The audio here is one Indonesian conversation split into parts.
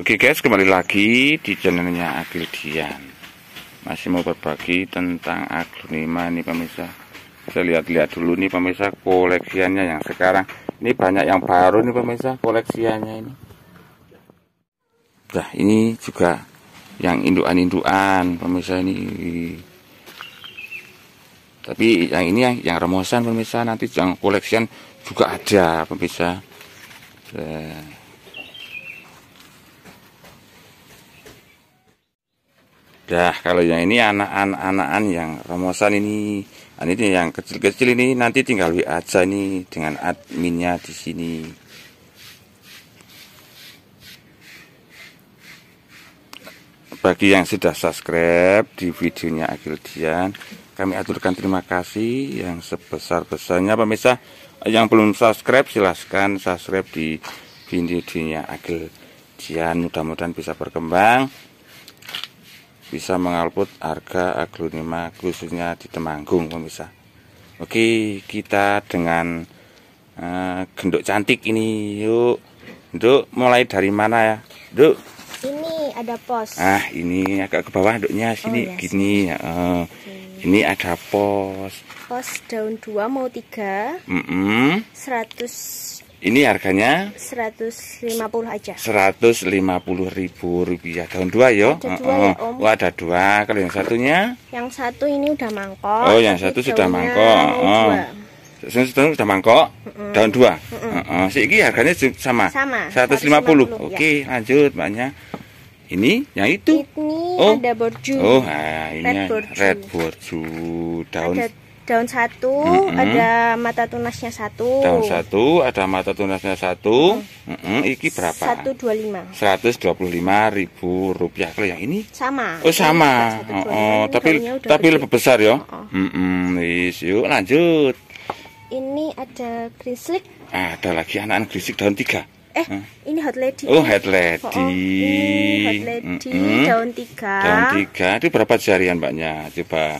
Oke guys, kembali lagi di channelnya Agil Dian. Masih mau berbagi tentang aglonema nih pemirsa. Saya lihat-lihat dulu nih pemirsa koleksiannya yang sekarang. Ini banyak yang baru nih pemirsa koleksiannya ini. Nah, ini juga yang induan-induan pemirsa ini. Tapi yang ini yang, yang remosan pemirsa nanti yang koleksian juga ada pemirsa. Nah. Dah kalau yang ini anak anak anak yang romosan ini, ah, ini yang kecil-kecil ini nanti tinggal WA aja nih dengan adminnya di sini. Bagi yang sudah subscribe di videonya Agil Dian, kami aturkan terima kasih yang sebesar-besarnya pemirsa yang belum subscribe silahkan subscribe di videonya Agil Dian mudah-mudahan bisa berkembang bisa mengalput harga aglonema khususnya di Temanggung pemirsa. Oke, kita dengan uh, genduk cantik ini yuk. Duk, mulai dari mana ya? Duk. Ini ada pos. Ah, ini agak ke bawah duknya oh, sini oh, iya, gini ya. Uh, eh. okay. Ini ada pos. Pos daun 2 mau 3. Mm -mm. 100 ini harganya 150 aja. 150 ribu rupiah. Daun dua yo. Ada dua, oh, ya, Om. Oh, ada dua. Kalau yang satunya? Yang satu ini udah mangkok. Oh, yang satu sudah mangkok. Oh. Daun sudah mangkok. Mm -mm. Daun dua. Mm -mm. Oh, Si ini harganya sama. Sama. 150. 150 Oke, ya. lanjut banyak. Ini yang itu. Ini oh. ada borju. Oh, ah, ini red borju. Red borju. Daun ada daun satu, mm -hmm. ada mata tunasnya satu. Daun satu, ada mata tunasnya satu. Mm -hmm. Iki berapa? Satu dua lima. Seratus dua puluh lima ribu rupiah. Kalau yang ini? Sama. Oh sama. Oh, oh. tapi tapi gede. lebih besar ya. Oh, oh. Mm -hmm. yuk lanjut. Ini ada green grislik. Ada lagi anak-anak green grislik daun tiga. Eh, ini hot lady. Oh, hot lady. Oh, oh. hot lady mm -hmm. daun tiga. Daun tiga. Itu berapa jarian mbaknya? Coba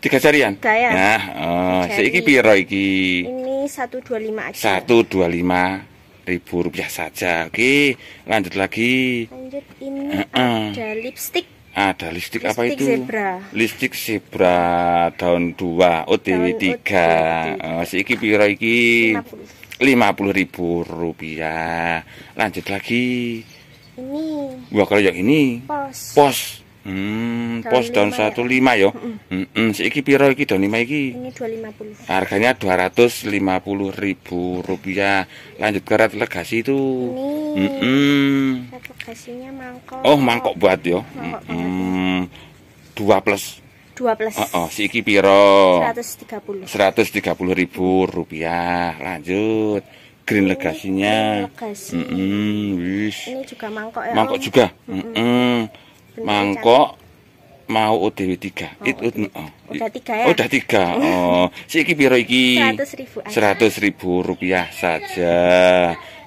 tiga jarian Gaya. nah oh, seiki piro iki ini satu dua lima aja satu dua lima ribu rupiah saja oke lanjut lagi lanjut ini uh -uh. ada lipstick ada lipstick apa itu? Zebra. lipstick zebra daun dua OTW tiga oh, seiki iki ah. piro iki? lima puluh ribu rupiah. Lanjut lagi. Ini. Wah, kalau yang ini. Pos. Pos. Hmm, pos daun 15 ya. Heeh. si iki piro iki daun lima iki? Ini 250. Harganya ribu rupiah. Lanjut ke red legasi itu. Heeh. legasinya mangkok. Oh, mangkok buat ya. dua 2 plus 2 plus. oh, oh, si iki seratus tiga puluh ribu rupiah. Lanjut. Green ini legasinya. Legasi. Mm -mm, Ini juga mangkok ya. Mangkok om. juga. Mm -mm. Mm -mm mangkok mau OTW tiga, Oh, ya? It, oh, udah tiga ya. Udah tiga Oh, Si piro iki? seratus ribu. ribu rupiah saja.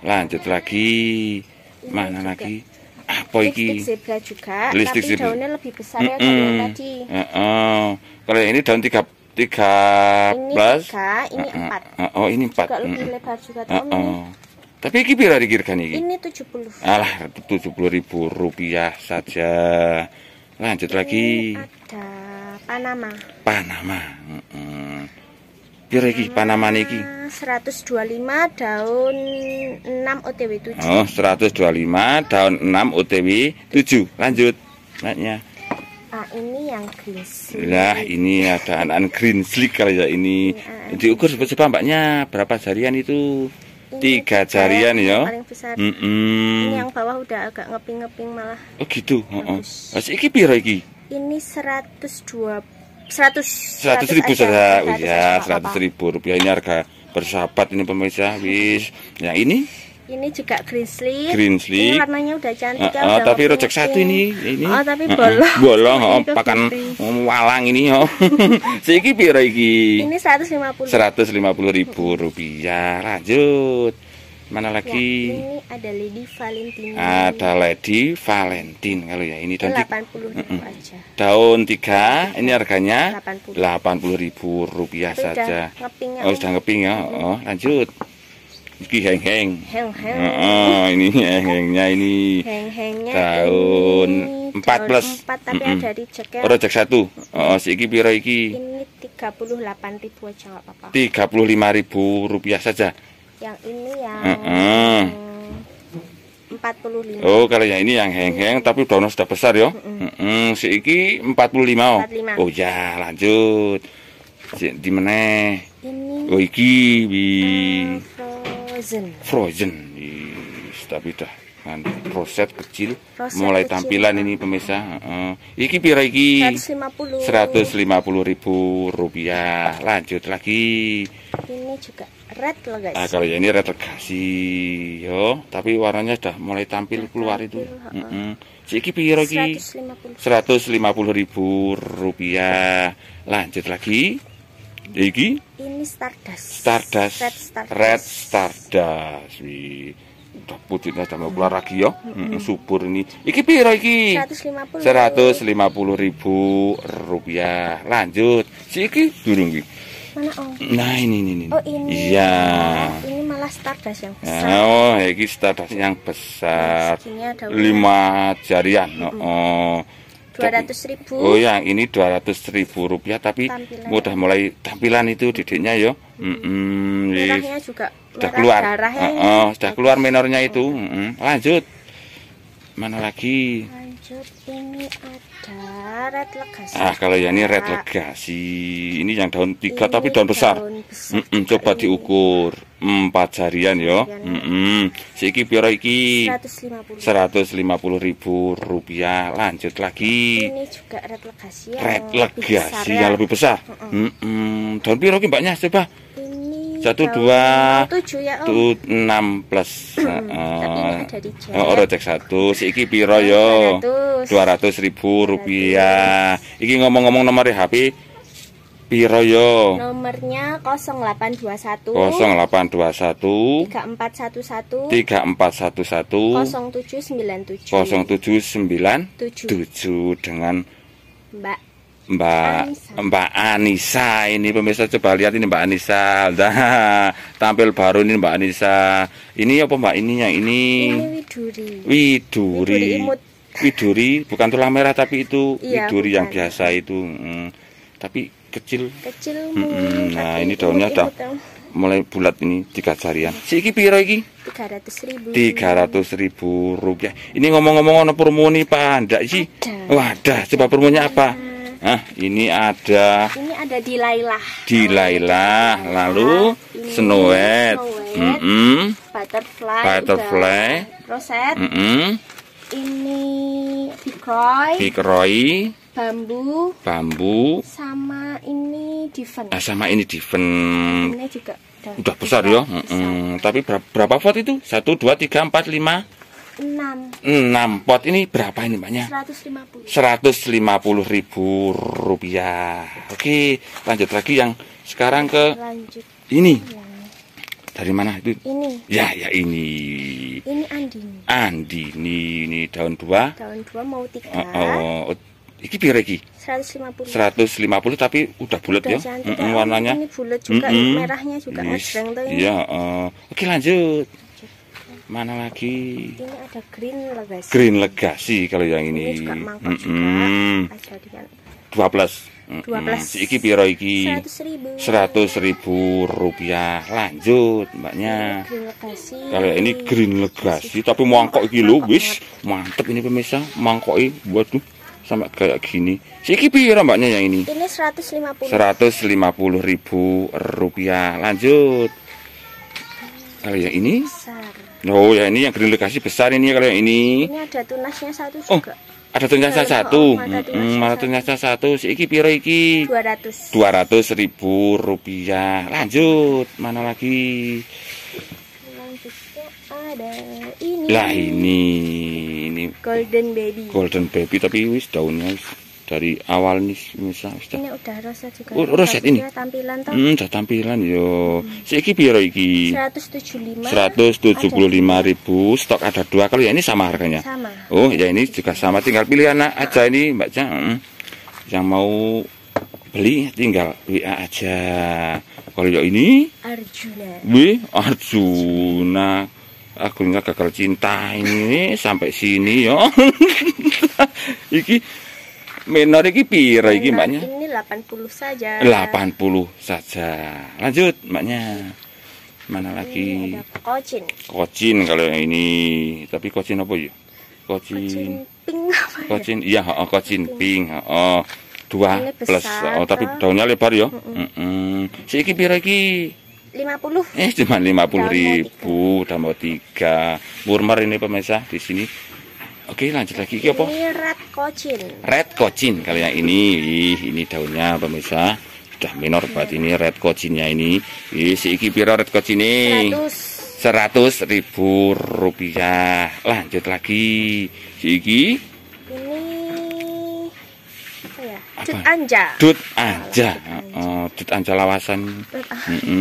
Lanjut lagi. Iya, Mana lagi? Apa iki? Listrik zebra juga, tapi zebra. daunnya lebih besar mm -mm. ya dari tadi. Uh -uh. Kalau yang ini daun tiga tiga ini plus. 3, ini uh -uh. Uh -uh. Oh, ini empat. Juga lebih lebar juga uh -uh. Tapi iki pira dikirkan iki? Ini 70. Alah, 70 ribu rupiah saja. Lanjut Ini lagi. Ada Panama. Panama. Heeh. Hmm. Pira iki Panama niki? 125 daun 6 OTW 7. Oh, 125 daun 6 OTW 7. Lanjut. Naknya. Ah, ini yang green sleek. Lah, ini ada anak-anak green sleek kali ya ini. ini iya. Diukur sebab mbaknya berapa jarian itu? tiga jarian ya mm -mm. ini yang bawah udah agak ngeping-ngeping malah oh gitu masih oh, iki piro iki ini dua seratus seratus ribu saja, ya seratus ribu rupiah ini harga bersahabat ini pemirsa, wis. Yang ini ini juga green sleeve. Green sleeve. Ini warnanya udah cantik uh, uh, ya. udah tapi rojek satu ini, ini. Oh, tapi ah, bolong. Uh, bolong, oh, pakan gitu. walang ini, oh. Siki piro iki? Ini 150. 150 ribu rupiah. Lanjut. Mana lagi? Ya, ini ada Lady Valentine. Ada Lady Valentine kalau ya. Ini daun 80 ribu uh -uh. aja. Daun 3, ini harganya 80. 80 ribu rupiah Itu saja. ngeping Oh, sudah ngeping ya. Oh, lanjut. Iki heng-heng. Heng-heng. Oh, ini heng-hengnya ini. Heng-hengnya. Tahun empat plus. Empat tapi mm -mm. ada di cek Oh, rejek satu. Oh, si iki piro iki? Ini tiga puluh delapan ribu aja nggak apa Tiga puluh lima ribu rupiah saja. Yang ini yang. Mm -mm. 45. Oh, kalau yang ini yang heng-heng hmm. tapi daunnya sudah besar ya. Heeh. Hmm. Hmm, si iki 45. Oh. 45. Oh ya, lanjut. Si di meneh. Ini. Oh iki bi. Hmm, so... Frozen. Frozen. Istabita. Kan, proses kecil. Roset Mulai kecil. tampilan ini pemirsa. Uh, iki pira iki? 150. ribu rupiah. Lanjut lagi. Ini juga red guys. Ah, kalau ya ini red legasi. Yo, tapi warnanya sudah mulai tampil keluar itu. Heeh. Uh -uh. Iki pira iki? 150 ribu rupiah. Lanjut lagi. Iki? Ini Stardust. Stardust. Red Stardust. Red Stardust. Wih. putihnya sama kula lagi ya. -hmm. Subur ini. Iki piro iki? 150. 150 ribu rupiah. Lanjut. Si iki durung iki. Mana Om? Nah, ini ini ini. Oh, ini. Iya. Ini malah Stardust yang nah, besar. Nah, oh, iki Stardust yang besar. Nah, 5 jarian. -hmm. Oh. 200 ribu. Oh, ya ini 200 ribu rupiah tapi tampilan. udah mulai tampilan itu didiknya yo. Ya. Mm -mm, iya. merahnya juga sudah keluar. Darahnya. Uh, uh, sudah keluar minornya itu. Mm -mm. Lanjut. Mana lagi? Lanjut ini ada ada red legasi. Ah, kalau yang ini red legasi. Ini yang daun tiga iya, ini tapi daun besar. Daun besar mm -mm, coba ini. Iya. diukur. Empat jarian yo. Mm -mm. Siki piro iki? 150. puluh ribu rupiah. Lanjut lagi. Ini juga red legasi. Ya. Red legasi yang lebih besar. Yang ya, lebih besar. Mm -mm. Daun piro iki, mbaknya coba? Ini satu dua tuh ya, enam plus hmm, oh rojek satu si iki piro yo dua ratus ribu rupiah iki ngomong-ngomong nomor ya, HP piro yo nomornya 0821 0821 3411 3411 0797 tujuh dengan Mbak Mbak Anissa. Mbak Anissa ini pemirsa coba lihat ini Mbak Anissa. udah tampil baru ini Mbak Anissa. Ini apa Mbak ini yang ini? Ini Widuri. Widuri. Widuri, bukan tulang merah tapi itu iya, Widuri bukan. yang biasa itu. Hmm. Tapi kecil. Kecil. Hmm, nah, ini daunnya udah mulai bulat ini tiga jarian. Si iki piro iki? 300.000. ribu rupiah. Ini ngomong-ngomong ono -ngomong, -ngomong permuni Pak, ndak sih? Wadah, coba purmunya apa? Nah, ini ada Ini ada Dilailah. Dilailah, oh, lalu ini Snow White. Mm -hmm. Butterfly. Butterfly. roset Mm -hmm. Ini Bikroy. Bikroy. Bambu. Bambu. Sama ini Diven. Ah, sama ini Diven. Ini juga udah besar, besar ya. Besar. Mm Tapi berapa, berapa volt itu? Satu, dua, tiga, empat, lima. 6 6 pot ini berapa ini mbaknya? 150 ribu rupiah Oke lanjut lagi yang sekarang ke lanjut. ini ya. dari mana itu? Ini ya ya ini ini andini andini ini daun 2 daun 2 mau 3 oh, oh. Iki piro iki? 150. 150 tapi udah bulat ya. Mm -mm, warnanya. Ini bulat juga, mm -mm. merahnya juga ngejreng tuh. Iya, uh, oke lanjut. Mana lagi? Ini ada Green Legacy. Green Legacy kalau yang ini. Ini juga mangkok mm juga. Kan? Dua belas. Dua belas. Iki piro iki? Seratus ribu. rupiah. Lanjut, mbaknya. Green Legacy. Kalau ini Green Legacy, tapi mangkok iki lho, wis mantep ini pemirsa. Mangkok ini e, tuh sama kayak gini. iki piro mbaknya yang ini? Ini lima puluh ribu rupiah. Lanjut. Kalau yang ini? Besar. Oh ya ini yang green legasi besar ini ya, kalau yang ini. Ini ada tunasnya satu oh, juga. Oh ada tunasnya satu. Oh, hmm, ada tunasnya satu. Si iki piro iki? 200. 200 ribu rupiah. Lanjut mana lagi? Lanjutnya ada ini. Lah ini ini. Golden baby. Golden baby tapi wis daunnya wis dari awal nih misal Ini udah roset juga. Oh, roset ini. Tampilan Hmm, udah tampilan yo. Hmm. Seiki seratus iki? 175. 175 ribu. Stok ada dua kali ya ini sama harganya. Sama. Oh, ya ini juga sama tinggal pilih anak aja ini Mbak Jang. Hmm. Yang mau beli tinggal WA aja. Kalau yang ini Arjuna. Wih, Arjuna. Aku nggak gagal cinta ini sampai sini yo. iki Minor iki piro iki maknya? Ini 80 saja. 80 saja. Lanjut maknya. Mana lagi? kocin. Kocin kalau yang ini. Tapi kocin apa ya? Kocin. Kocin pink apa ya? Kocin iya, oh, kocin pink. pink. Oh, dua ini plus. Besar, oh, tapi daunnya lebar ya. Heeh. Mm Si iki piro iki? 50. Eh, cuma 50 ribu tambah tiga. Murmur ini pemirsa di sini Oke, lanjut lagi. Ini apa? red kocin. Red kocin kalau yang ini. Ih, ini daunnya pemirsa. Sudah minor banget ini red kocinnya ini. Ih, si iki piro red kocin ini? 100. ribu rupiah. Lanjut lagi. Si iki Dut Anja. Dut Anja. Oh, Dut Anja lawasan.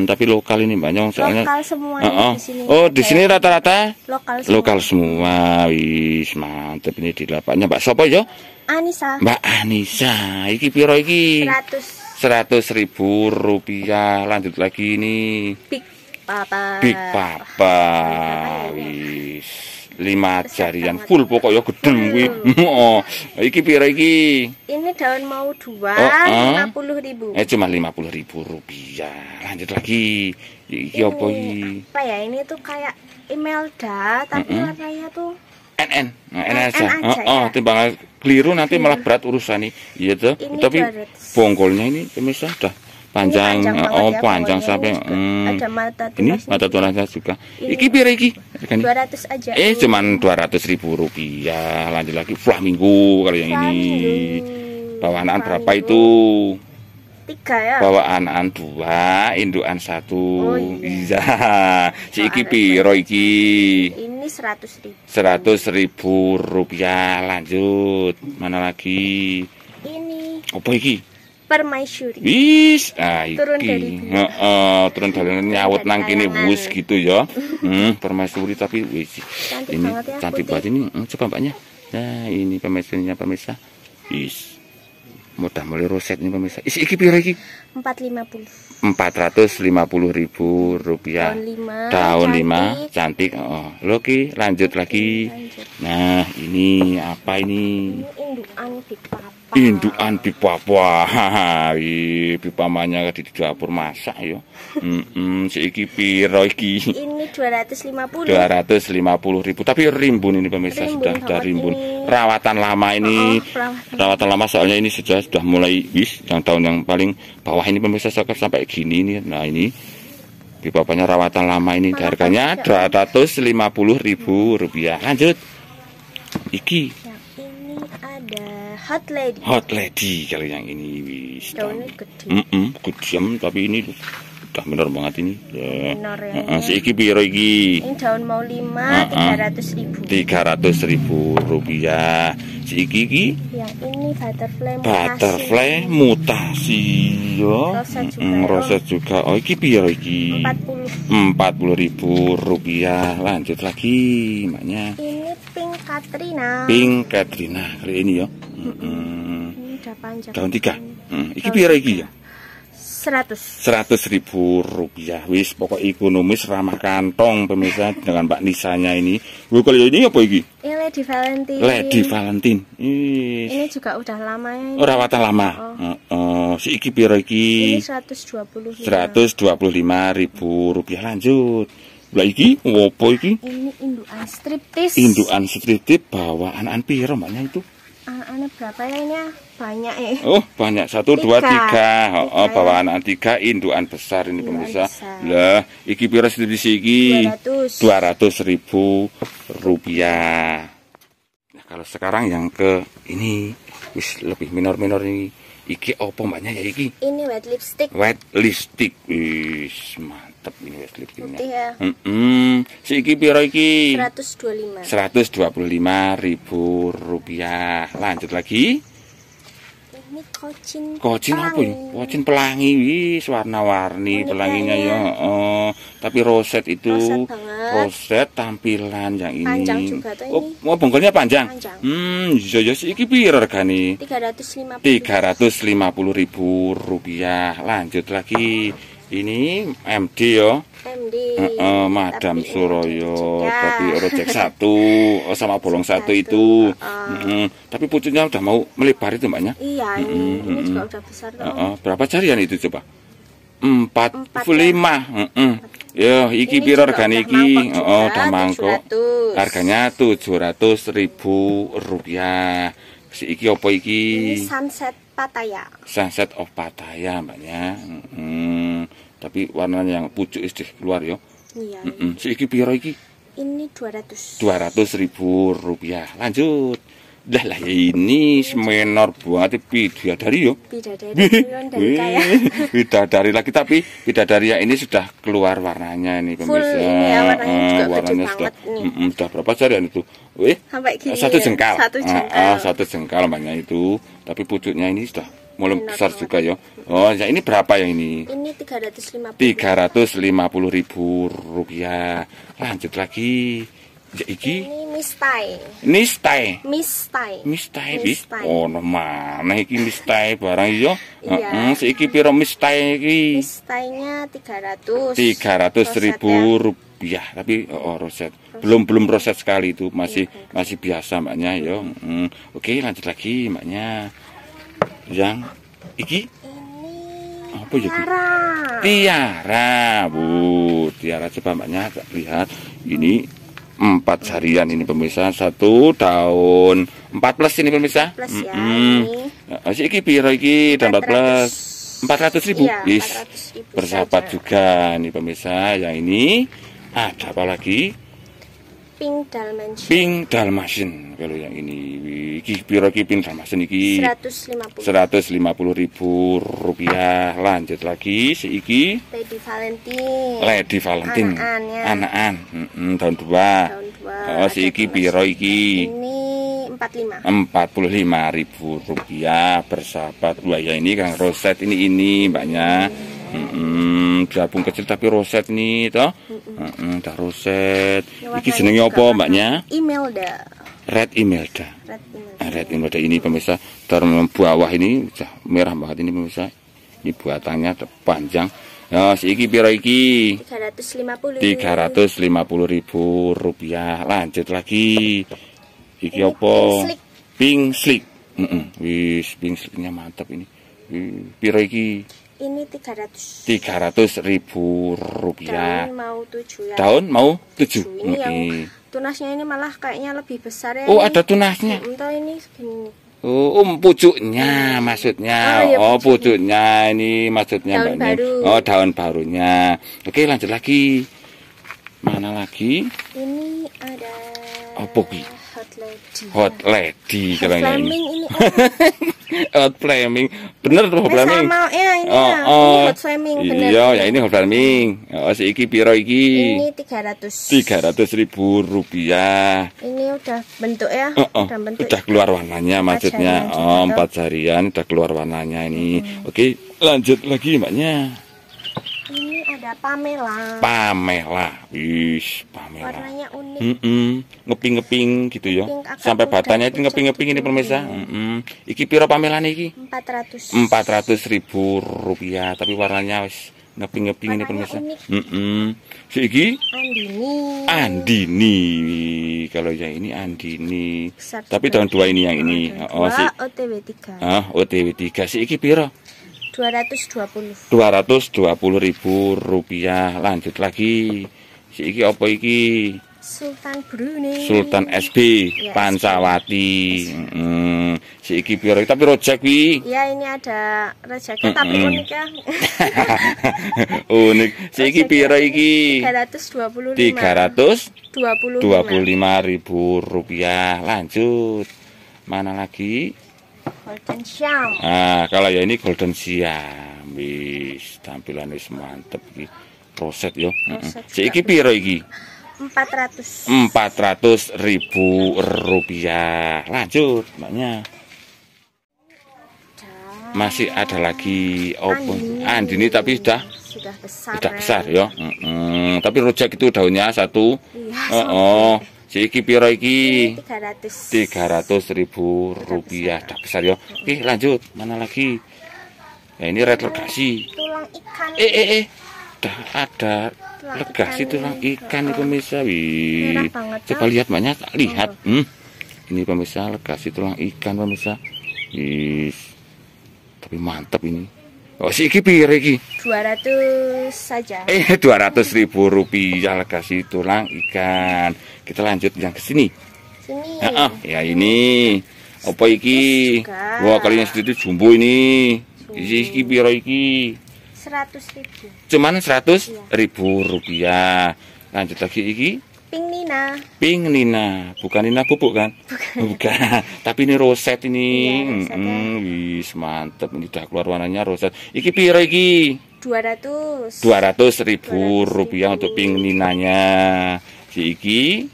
tapi lokal ini banyak, soalnya. Lokal semua oh, di sini. Oh, di sini rata-rata lokal semua. Lokal semua. Wis mantep ini di lapaknya Mbak Sopo ya? Anissa. Mbak Anissa. Iki piro iki? 100. 100 ribu rupiah. Lanjut lagi ini. Big Papa. Big Papa. Big Papa. Wis lima jarian full pokoknya gedem kuwi. Oh, iki pira iki? Ini daun mau dua oh, ah. lima puluh ribu. Eh cuma lima puluh ribu rupiah. Lanjut lagi. Iki apa iki? Apa ya ini tuh kayak Imelda tapi mm warnanya tuh NN. Nah, NN aja. NN aja. Oh, oh ya? timbang keliru nanti malah hmm. berat urusan nih. Iya tuh. tapi bongkolnya ini pemirsa dah panjang, ini panjang eh, oh ya panjang sampai hmm, mata ini mata tulasnya juga ini, iya. iki pira iki kan? dua aja eh cuman dua ratus ribu rupiah lanjut lagi minggu kalau yang ini ini bawaan berapa itu tiga ya bawaan dua induan satu oh, iya, iya. si iki piro iki ini seratus ribu seratus ribu rupiah lanjut mana lagi ini apa iki permaisuri. Wis, ah Turun dari Heeh, uh, turun dari nyawut nang kene wis gitu ya. Hmm, permaisuri tapi wis. Cantik ini banget ya, cantik banget ini. Hmm, coba mbaknya. Nah, ini pemirsa pemirsa. Wis. Mudah mulai roset nih pemirsa. Isi iki piro iki? 450. 450 ribu rupiah. Daun 5. Daun 5 cantik. Oh, Loki lanjut lagi. Lanjut. Nah, ini apa ini? Ini indukan Big Papa indukan di Papua. Hahaha, pipamanya di dapur masak ya. Ini dua ratus lima piro Dua ratus lima puluh ribu. Tapi rimbun ini pemirsa sudah sudah rimbun. Ini. Rawatan lama ini. Oh, oh, perawatan. rawatan lama soalnya ini sudah sudah mulai wis yang tahun yang paling bawah ini pemirsa sampai gini nih. Nah, ini pipapanya rawatan lama ini harganya dua ratus lima puluh ribu rupiah lanjut iki hot lady hot lady kalau yang ini wis daunnya gede mm -mm, kejam tapi ini udah benar banget ini Benar eh, ya uh, uh, si iki piro iki ini daun mau lima tiga ratus ribu tiga ratus ribu rupiah si iki iki yang ini butterfly mutasi butterfly mutasi yo rosa juga, juga. oh iki piro iki empat puluh empat puluh ribu rupiah lanjut lagi maknya ini pink Katrina pink Katrina kali ini yo Hmm. tiga. Hmm. Iki biar iki ya? Seratus. Seratus ribu rupiah. Wis pokok ekonomis ramah kantong pemirsa dengan Mbak Nisanya ini. Gue kalau ini apa iki? Ini Lady Valentine. Lady Valentine. Ini juga udah lama ya. Oh, rawatan lama. Oh. Uh, uh, si iki biar iki? Ini seratus dua puluh. Seratus dua puluh lima ribu rupiah lanjut. Lah iki opo iki? Ini indukan striptis. Indukan striptis bawaan an piro mbaknya itu? anak berapa ya ini banyak ya oh banyak satu tiga. dua tiga oh, oh bawa anak tiga induan besar ini pemirsa lah iki pira di iki dua ratus ribu rupiah nah, kalau sekarang yang ke ini wis lebih minor-minor ini Iki opo mbaknya ya iki? Ini wet lipstick. Wet lipstick. Wis mantep ini wet lipsticknya Putih ya. Heeh. Mm -mm. Si iki piro iki? 125. 125 ribu rupiah. Lanjut lagi. Kocin. Kocin apa ya? Kocin pelangi wis warna-warni pelanginya ya. Oh, tapi roset itu roset, roset tampilan yang ini. Panjang juga tuh oh, ini. Oh, bongkolnya panjang. panjang. Hmm, iya ya sih iki piro regane? 350. 350.000 rupiah. Lanjut lagi ini MD ya MD uh, uh, Madam Suroyo tapi ya rojek satu oh, sama bolong satu, satu itu uh, uh, tapi pucuknya udah mau melebar itu mbaknya iya uh, ini, uh, ini juga udah besar uh, uh, berapa carian itu coba empat, puluh ya. lima ya. Yo, iki piro organ iki? Oh, udah mangkok. Harganya tujuh ratus ribu rupiah. Si iki opo iki? Ini sunset Pattaya. Sunset of Pattaya mbaknya. Hmm tapi warnanya yang pucuk istih keluar yo iya, mm -mm. si iki piro iki ini 200 200 ribu rupiah lanjut dah lah ya ini semenor buat bidadari yo bidadari ya. bidadari lagi tapi dari ya ini sudah keluar warnanya ini pemirsa Full, ya, ah, warnanya, ah, juga warnanya sudah mm -mm, sudah berapa jarian itu eh satu ya. jengkal satu jengkal, ah, ah, satu jengkal banyak itu tapi pucuknya ini sudah mulai besar juga ya. Oh, ya ini berapa ya ini? Ini 350. 350 ribu rupiah. Lanjut lagi. Ya, ini mistai. Mistai. Mistai. Mistai bis. Oh, mana iki mistai barang iya. Heeh, si iki piro mistai iki? Mistainya 300. 300 ribu rupiah, tapi oh, oh, roset. Belum belum roset sekali itu, masih iya, masih biasa maknya yo Hmm. Oke, lanjut lagi maknya yang iki apa ya tiara bu tiara coba mbaknya lihat ini empat harian ini pemirsa satu tahun empat plus ini pemirsa plus ya, ini. iki piro iki dan empat plus empat ratus ribu iya, bersahabat juga ini pemirsa yang ini ada apa lagi Pink Dalmatian. Pink Dalmatian kalau yang ini iki piro iki Pink Dalmatian iki 150. 150 ribu rupiah. Lanjut lagi seiki Lady Valentine. Lady Valentine. anak Anakan. Ya. anak Mm -mm, daun dua. Tahun dua. Oh, seiki piro iki? Ini 45. 45 ribu rupiah bersahabat dua ya ini Kang Roset ini ini mbaknya. Hmm Mm kecil tapi roset nih toh. Hmm, mm -mm. dah roset. Ya, Iki senengnya apa, Mbaknya? Imelda. Red Imelda. Red Imelda. Ah, Red Imelda ini pemirsa dari bawah ini udah merah banget ini pemirsa. Ini buatannya panjang. Ya, si iki piro iki? 350. 350 ribu rupiah. Lanjut lagi. Iki apa? Pink slick. Heeh. Wis pink slicknya mantap ini. Piro iki? Ini 300. 300 ribu rupiah. Daun mau 7 ya. Daun mau 7. 7. Ini yang tunasnya ini malah kayaknya lebih besar ya. Oh, ini. ada tunasnya. Nah, entah ini segini. Oh, um pucuknya hmm. maksudnya. Oh, iya, oh pucuknya ini maksudnya daun Mbak baru. Ini. Oh, daun barunya. Oke, lanjut lagi. Mana lagi? Ini ada Oh, oh, lady. Hot lady hot flaming ini hot flaming. Bener tuh hot flaming. Sama ya ini. Ya. Oh, oh. hot flaming Iya, ya ini hot flaming. Oh, si iki piro iki? Ini Tiga ratus ribu rupiah. Ini udah bentuk ya. Oh, oh. Udah, bentuk. udah keluar warnanya maksudnya. oh, empat harian, udah keluar warnanya ini. Hmm. Oke, lanjut lagi maknya ada iya, Pamela. Pamela, wis Pamela. Warnanya unik. Mm -mm. Ngeping-ngeping gitu ya. Sampai batanya itu ngeping-ngeping ini pemirsa. Mm -mm. Iki piro Pamela nih Empat ratus. Empat ratus ribu rupiah, tapi warnanya wis ngeping-ngeping ini pemirsa. Mm -mm. Si iki? Andini. Andini. Kalau ya ini Andini. Satu tapi tahun dua ini yang ini. oh, si. OTW tiga. Ah, OTW tiga Si iki piro? 220. 220 ribu rupiah. Lanjut lagi. Si iki apa iki? Sultan Brunei. Sultan SB ya, Pancawati. SB. Hmm. Si iki piro tapi rojek wi. Iya, ini ada rojek mm -mm. tapi unik ya. unik. Si iki piro iki? 325. 300 25. 25 ribu rupiah. Lanjut. Mana lagi? Golden Siam. Ah, kalau ya ini Golden Siam. Wis tampilan wis mantep iki. Roset yo. Heeh. iki piro iki? 400. 400 ribu rupiah. Lanjut, maknya. Masih ada lagi opo andini tapi sudah sudah besar. Sudah ya. besar ya. Mm -mm. Tapi rujak itu daunnya satu. Iya, oh. oh. Jadi piro iki? 300. 300 ribu rupiah. Dah besar ya. Oke, lanjut. Mana lagi? Nah, ini red legasi. Tulang ikan. Eh, eh, eh. Dah ada legasi tulang ikan nih pemirsa. Wih. Coba lihat banyak lihat. Hmm. Ini pemirsa legasi tulang ikan pemirsa. Is. Tapi mantap ini. Oh, si iki piro iki? 200 saja. Eh, 200 ribu rupiah kasih tulang ikan. Kita lanjut yang ke sini. Sini. Ah, ya ini. Apa iki? Wah, kalian itu jumbo ini. Isi iki piro iki? 100 ribu. Cuman 100 iya. ribu rupiah. Lanjut lagi iki. Pink Nina. Pink Nina, bukan Nina pupuk kan? Bukan. bukan. Tapi ini roset ini. Iya, hmm, wis mantep ini udah keluar warnanya roset. Iki piro iki? 200. 200 ribu, 200 ribu. rupiah untuk Pink Ninanya. Si iki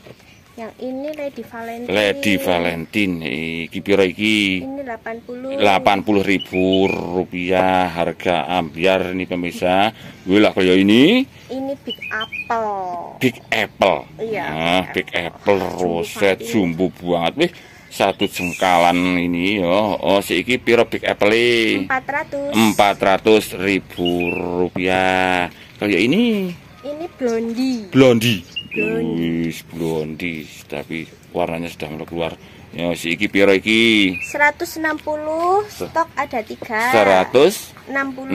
yang ini Lady Valentine. Lady Valentine iki piro iki? Ini 80. 80 ribu rupiah harga ambiar ini pemirsa. Wilah kaya ini. Ini Big Apple. Big Apple. Iya. Nah, Big Apple, Apple roset sumbu banget. Wih, satu jengkalan ini yo. Oh, si iki piro Big Apple ratus 400. ratus ribu rupiah. Kaya ini. Ini Blondie. Blondie. Blondis, blondis, tapi warnanya sudah mulai keluar. Ya, si iki piro iki? 160, stok ada 3. 160. 60,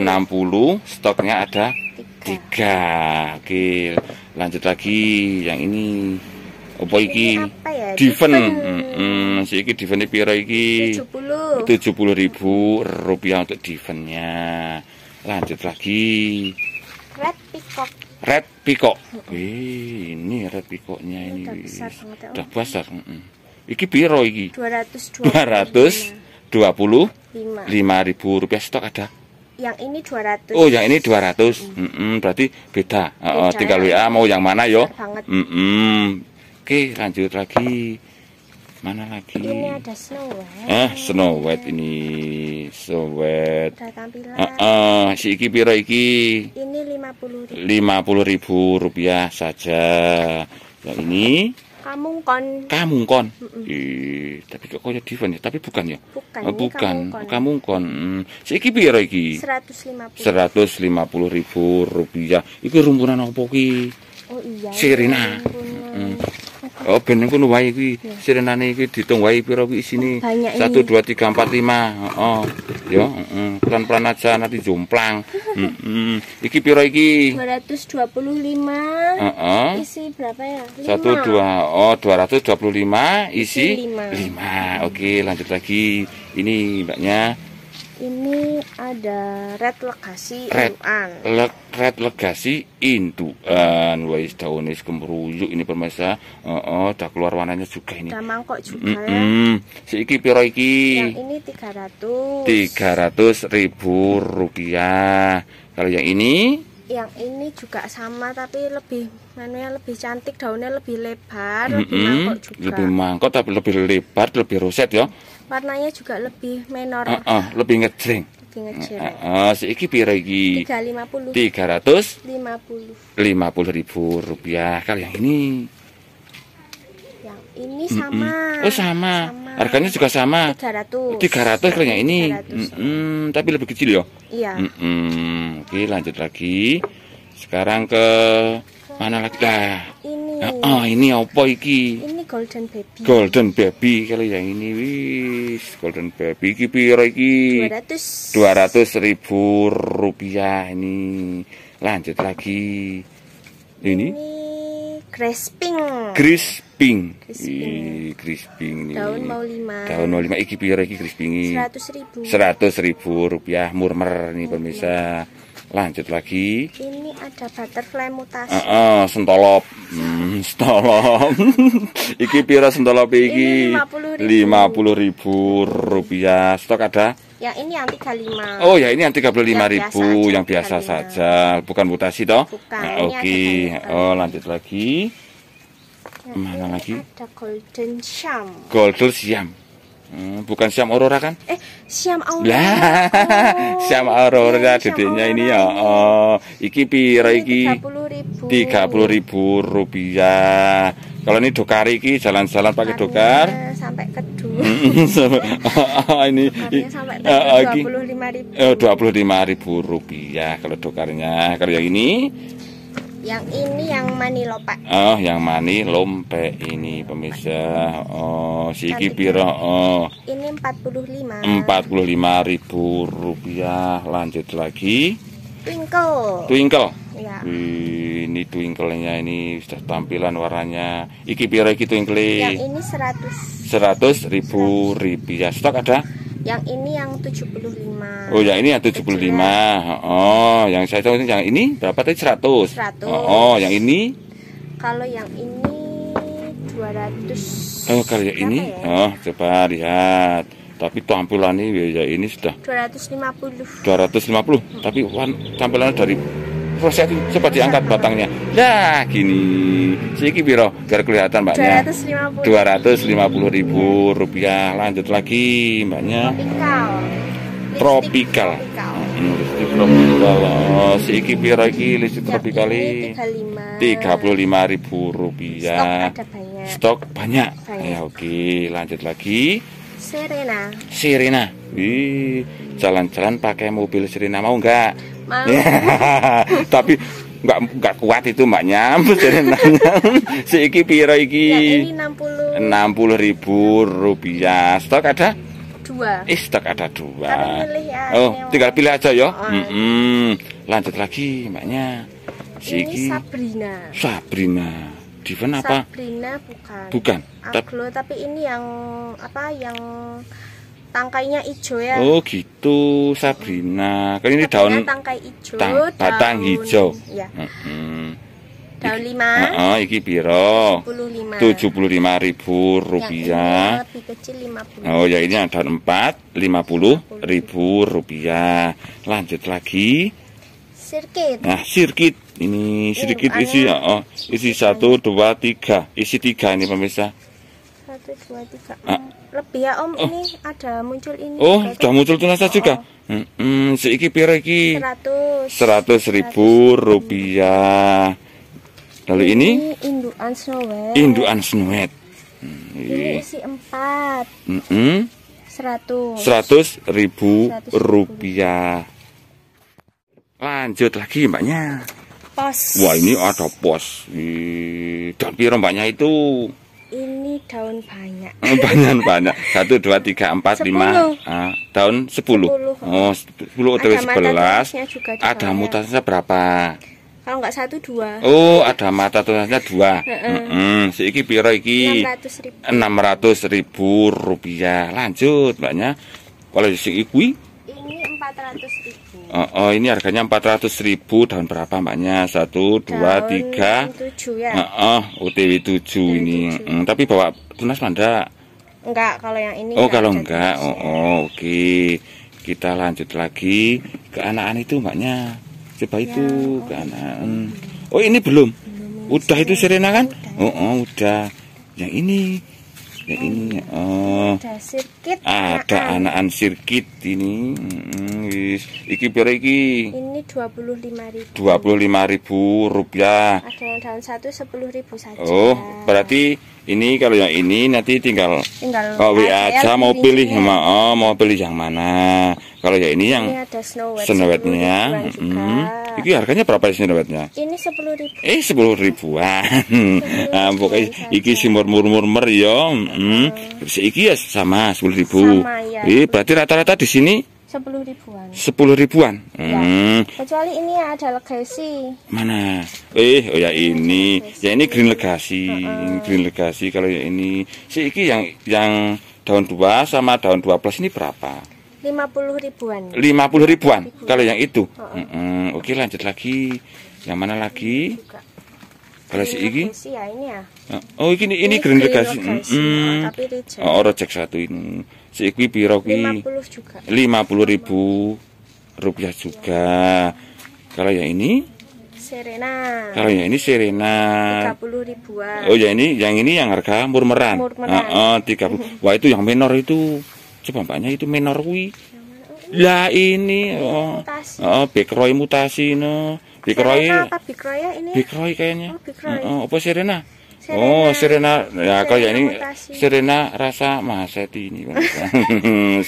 stoknya ada 3. 3. Oke, lanjut lagi yang ini. Opo iki? apa ya? Diven. Heeh, mm, si iki divene piro iki? 70. 70.000 ribu rupiah untuk divennya. Lanjut lagi. Red peacock red peacock. Wih, ini red peacocknya ini. Udah besar banget. Ya, Udah besar. Mm Iki piro iki? 225 ribu rupiah stok ada. Yang ini dua ratus. Oh, yang ini 200. Heeh, mm. mm -mm, berarti beda. beda -uh. tinggal WA mau yang mana yo? Heeh. Mm -mm. Oke, lanjut lagi. Mana lagi? Ini ada Snow White. Eh, Snow White ini Snow White. Ada tampilan. Ah, ah, si iki piro iki? Ini puluh ribu. 50 ribu rupiah saja. Yang ini Kamungkon. Kamungkon. Mm -mm. Ih, tapi kok kaya divan ya, tapi bukan ya? Bukan. Oh, bukan. Kamungkon. Mm. iki seratus lima piro seratus lima puluh ribu rupiah. Iki rumpunan opoki Oh iya. Sirina. Rumpunan. Oh ben niku wae kuwi ya. sirenane iki ditung wae pira kuwi isine? 1 2 3 4 5. Oh. Ya, Pelan-pelan aja nanti jomplang. Heeh. Iki pira iki? 225. Heeh. Isi berapa ya? 1 2 oh 225 isi 5. 5. Oke, lanjut lagi. Ini mbaknya ini ada red legasi red, induan le, red legasi induan wais daunis kemeruyuk ini pemirsa ya. oh, oh dah keluar warnanya juga ini udah mangkok juga mm si iki piro iki yang ini Tiga ratus ribu rupiah kalau yang ini yang ini juga sama tapi lebih mana lebih cantik daunnya lebih lebar mm -hmm. lebih mangkok juga lebih mangkok tapi lebih lebar lebih roset ya warnanya juga lebih menor uh, uh, lebih ngejreng lebih ngejreng uh, ah, uh, seiki piro iki 350 350 50 ribu rupiah kalau yang ini yang ini sama mm -mm. oh sama. sama harganya juga sama 300 300 kalau yang ini 300. Mm -mm. tapi lebih kecil ya iya mm -mm. oke lanjut lagi sekarang ke, ke mana lagi ini ini. Ah, ini apa iki? Ini Golden Baby. Golden Baby kalau yang ini wis Golden Baby iki piro iki? 200 ribu rupiah ini. Lanjut lagi. Ini, ini Crisping. Crisping. Crisping. ini. Daun mau lima. Daun mau lima. Iki piro iki crisping ini? Seratus ribu. Seratus ribu rupiah murmer nih pemirsa. Ya. Lanjut lagi. Ini ada butterfly mutasi. Uh, uh, sentolop. Hmm, sentolop. iki pira sentolop iki? Ini 50 ribu. ribu rupiah. Stok ada? Ya ini yang 35. Oh ya ini yang 35 yang ribu biasa yang biasa 35. saja, bukan mutasi toh? Bukan. Nah, Oke. Okay. Oh, lanjut lagi. ya, Mana lagi? Ada golden sham Golden sham Hmm, bukan Siam Aurora kan? Eh, Siam Aurora. Lah, oh. Siam Aurora ya, dedeknya ini ya. Oh, iki piro iki? 30.000. 30.000 rupiah. Kalau ini dokar iki jalan-jalan pakai dokar sampai ke hmm, ini sampai 25.000. Eh, 25.000 eh, eh, rupiah kalau dokarnya. Kalau yang ini yang ini yang mani lompe. Oh, ah, yang mani lompe ini pemirsa. Oh, siki piro? Oh. Ini empat empat puluh lima puluh lima ribu rupiah. Lanjut lagi. Twinkle. Twinkle. Ya. ini twinkle-nya ini sudah tampilan warnanya. Iki piro iki twinkle? Yang ini seratus seratus ribu rupiah. Stok ada? Yang ini yang 75. Oh, yang ini yang 75. Kecilnya. Oh, yang saya tahu yang ini berapa tadi 100. 100. Oh, oh yang ini? Kalau yang ini 200. Oh, kalau yang ini? Ya? Oh, coba lihat. Tapi tampilannya ya ini sudah 250. 250. Hmm. Tapi tampilannya dari proses coba diangkat batangnya. Nah, gini. Siki biro biar kelihatan mbaknya. 250. 250 ribu rupiah. Lanjut lagi mbaknya. Tropical. Tropical. Listrik lagi siki piro iki listrik tropical 35. ribu rupiah. Stok banyak. Stok banyak. Ya oke, lanjut lagi. Serena. Sirena. Wih, jalan-jalan pakai mobil Serena mau enggak? tapi nggak nggak kuat itu mbak nyampe jadi nanya si iki piro iki iya, enam puluh ribu rupiah stok ada dua eh, stok ada dua pilih ya, oh ini, tinggal pilih aja yo oh, mm -mm. lanjut lagi mbaknya si ini iki Sabrina Sabrina Diven apa Sabrina bukan bukan Aglo, tapi ini yang apa yang tangkainya hijau ya oh gitu Sabrina kan ini daun tangkai hijau tang, batang daun, hijau ya. Mm -hmm. daun lima oh, iki piro tujuh puluh lima ribu ya, rupiah ya, lebih kecil lima oh ya ini ada empat lima puluh ribu rupiah lanjut lagi sirkit nah sirkit ini hmm, sedikit anu. isi ya oh isi satu dua tiga isi tiga ini pemirsa satu dua tiga ah, lebih ya Om oh. ini ada muncul ini. Oh, sudah muncul oh. juga. Heeh. Hmm, si iki piro iki? 100. ribu rupiah. Lalu ini, ini indukan snowet. Indukan snowet. Hmm, ini iya. isi empat Mm -hmm. ribu rupiah. Lanjut lagi mbaknya. Pos. Wah, ini ada pos. Dan piro mbaknya itu? ini daun banyak. Oh, banyak banyak. Satu, dua, tiga, empat, lima. Ah, daun sepuluh. Oh, sepuluh atau sebelas. Ada mutasinya berapa? Kalau nggak satu dua. Oh, ada mata tunasnya dua. Heeh. Mm -mm. Seiki piro iki? Enam ratus ribu. ribu rupiah. Lanjut, mbaknya. Kalau si ikui? Ini empat ratus ribu. Oh, oh ini harganya ribu daun berapa mbaknya? satu 2 daun 3 7 ya. Oh, oh UTW 7 ini. 7. Hmm, tapi bawa tunas manda? Enggak, kalau yang ini. Oh, enggak kalau ya. enggak. Oh, oh oke. Okay. Kita lanjut lagi ke anakan itu mbaknya. Coba ya, itu oh. ke anakan. Hmm. Oh, ini belum. belum udah itu Serena kan? Udah. Oh, oh, udah. Yang ini ya ini Oh. ada sirkit ada nah, ah. anakan sirkit ini hmm, iki berapa iki ini dua puluh lima ribu dua puluh lima ribu rupiah ada yang daun satu sepuluh ribu saja oh berarti ini kalau yang ini nanti tinggal, tinggal oh, WA aja mau pilih ya. mau oh, mau pilih yang mana kalau yang ini yang ini ada snow white hmm. ini harganya berapa snow white-nya ini sepuluh ribu eh sepuluh ribuan nah, pokoknya iki si murmur murmur yo hmm. iki ya sama sepuluh ribu sama, ya. Eh, berarti rata-rata di sini sepuluh ribuan sepuluh ribuan ya. hmm. kecuali ini ada legasi mana eh oh ya ini legasi. ya ini green legasi uh -uh. green legasi kalau yang ini si iki yang yang daun dua sama daun dua plus ini berapa lima puluh ribuan lima puluh ribuan kalau yang itu uh -uh. Hmm, oke lanjut lagi yang mana lagi Grasi iki. Ya, ini ya. Ah, oh, iki ini, ini, ini green legacy. Heeh. Mm, tapi reject. Oh, ah, reject satu ini. Si iki piro iki? 50 juga. 50 ribu rupiah juga. Ya. Kalau yang ini Serena. Kalau yang ini Serena. 30 ribuan. Oh, ya ini yang ini yang harga murmeran. Murmeran. Heeh, oh, uh, 30. Wah, itu yang menor itu. Coba mbaknya itu menor kuwi. Lah ini oh, mutasi. oh, backroy mutasi no. Bikroy. Serena apa Bikroy ya ini? Bikroy kayaknya. Oh, Bikroy. Oh, apa Serena? Serena? Oh, Serena. Ya, kalau ya ini Serena rasa Maseti ini.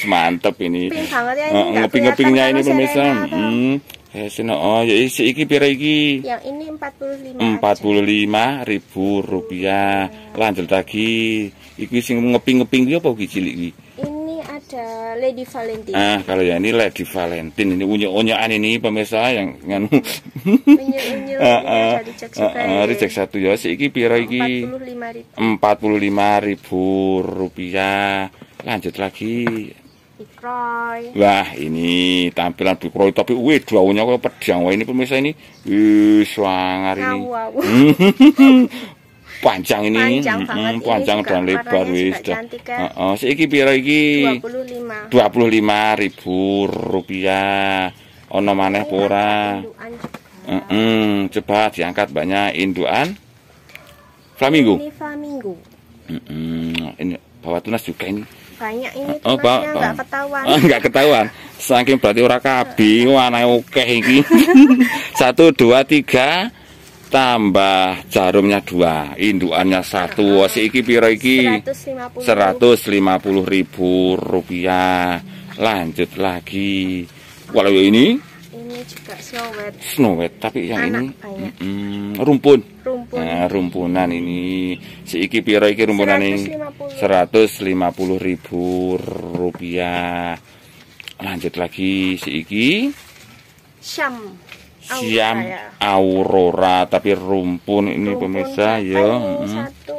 Semantep ini. Pink banget ya ini. Ngeping-ngepingnya ini pemirsa. Hmm. Ya, sini. Oh, ya isi iki pira iki? Yang ini 45. 45 ribu rupiah. Iya. Lanjut lagi. Iki sing ngeping-ngeping iki apa iki cilik iki? ada Lady Valentine. Ah, kalau yang ini Lady Valentine ini unyu-unyuan ini pemirsa yang nganu. Unyu-unyu ah, iya, ah. satu ya sih iki piro iki? 45.000. Ribu. rupiah. Lanjut lagi. Bikroy. Wah, ini tampilan Bikroy tapi wih baunya kok pedang. Wah, ini pemirsa ini wih hari ini. Wow. panjang ini panjang, hmm, panjang ini dan lebar wis dah ya. heeh iki piro iki 25 25.000 rupiah ono maneh apa ora heeh coba diangkat banyak induan flamingo ini flamingo heeh ini bawa tunas juga ini banyak ini oh, tunasnya enggak ketahuan enggak ketahuan saking berarti ora kabeh anake akeh iki 1 2 3 tambah jarumnya dua induannya satu nah, si iki piro iki 150 ribu rupiah lanjut lagi walau ya ini ini juga snow white snow white tapi yang Anak ini mm, mm, rumpun rumpun nah, rumpunan ini si iki piro iki rumpunan 150. ini 150 ribu rupiah lanjut lagi si iki syam siam aurora tapi rumpun ini rumpun pemirsa ya satu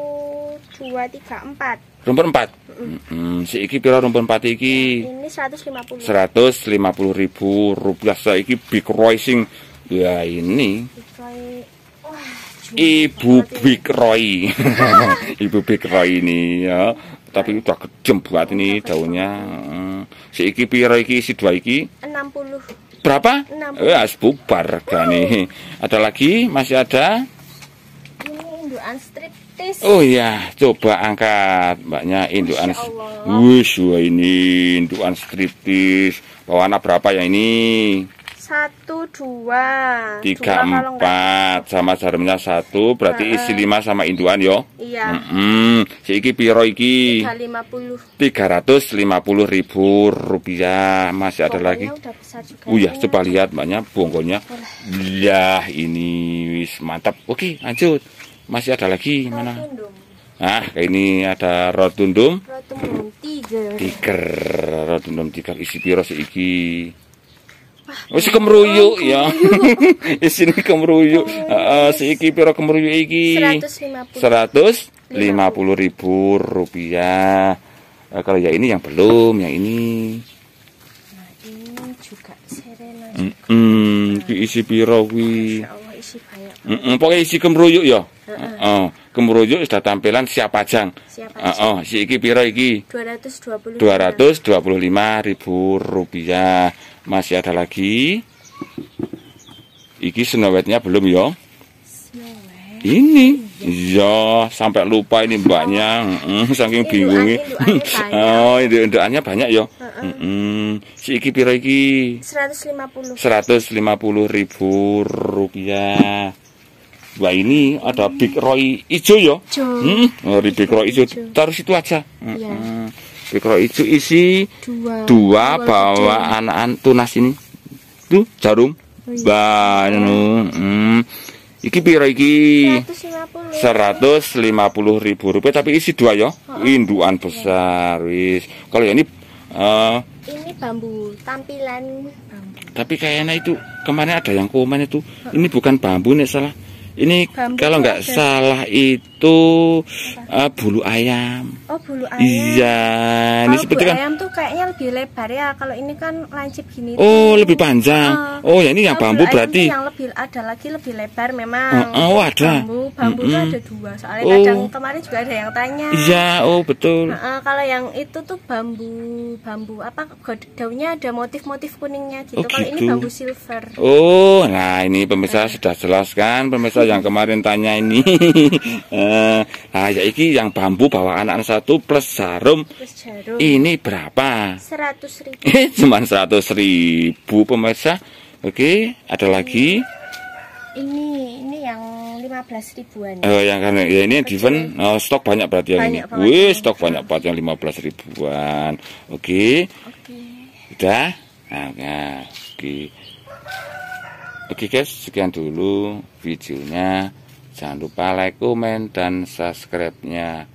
dua tiga empat rumpun empat mm -hmm. si iki pira rumpun empat iki ya, ini seratus lima puluh seratus lima puluh ribu rupiah iki big rising ya ini Ibu Big Roy, Ibu Big Roy ini ya, tapi iya. udah kejem buat ini daunnya. Mm. Si iki piro iki si dua iki? puluh berapa? Eh, Ya, bubar kan nih. Ada lagi? Masih ada? Ini induan striptis. Oh iya, coba angkat mbaknya induan. Wih, ini induan striptis. warna berapa ya ini? satu dua tiga dua empat sama jarumnya satu berarti nah, isi lima sama induan yo iya mm -hmm. si iki piro iki tiga ratus lima puluh ribu rupiah masih ada lagi oh ya coba lihat banyak bonggolnya ya ini wis mantap oke lanjut masih ada lagi mana ah ini ada rotundum rotundum tiger tiger rotundum tiger isi piro iki Wis kemruyu ya. Di sini kemruyu. Heeh, si iki piro kemruyu iki? 150. 150.000 rupiah. Uh, kalau ya ini yang belum, yang ini. Nah, ini juga serena. Mm -mm. nah. isi piro kuwi? isi banyak. Mm -mm. Pokoknya isi kemruyuk ya. Heeh. Uh ah, -uh. uh -uh. Ah. kemruyuk sudah tampilan siap pajang. Siap pajang. Heeh, uh -uh. si iki piro iki? 225. 225.000 rupiah. Masih ada lagi. Iki snowetnya belum ya? Ini. yo iya, sampai lupa ini mbaknya. oh. saking bingung. Oh, ini doanya banyak yo ya? Si iki piro iki? 150. 150 ribu rupiah. Wah ini ada Big Roy hijau ya? Hmm, oh, Big Roy hijau. Taruh situ aja. Ya. Hmm. Kalau itu isi dua, dua bawa anak an tunas ini. Tuh jarum. Oh, iya. banyak anu, nih. Hmm. Iki piro iki? 150. puluh ribu rupiah tapi isi dua ya. Oh. Induan besar wis. Kalau ya ini uh, ini bambu tampilan Tapi kayaknya itu kemarin ada yang komen itu. Ini bukan bambu nih salah. Ini bambu kalau nggak salah itu itu uh, bulu ayam. Oh, bulu ayam. Iya, ini seperti bulu kan. ayam tuh kayaknya lebih lebar ya. Kalau ini kan lancip gini. Oh, tuh. lebih panjang. Uh, oh, ya ini yang bambu berarti. Yang lebih ada lagi lebih lebar memang. Uh, oh, oh ada. Bambu, bambu mm -hmm. tuh ada dua. Soalnya oh. kadang kemarin juga ada yang tanya. Iya, oh betul. Uh, uh, kalau yang itu tuh bambu bambu apa daunnya ada motif-motif kuningnya gitu. Oh, kalau ini gitu. bambu silver. Oh, nah ini pemirsa uh. sudah jelaskan pemirsa iya. yang kemarin tanya ini. nah ya iki yang bambu bawaan anak satu plus jarum, plus jarum. ini berapa seratus ribu eh, cuman seratus ribu pemirsa oke ada ini. lagi ini ini yang lima belas ribuan oh yang karena ya ini Diven oh, stok banyak berarti yang ini wih stok banyak banget yang lima belas ribuan oke oke udah nah, nah oke Oke guys, sekian dulu videonya. Jangan lupa like, komen, dan subscribe-nya.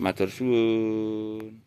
Matur suwun.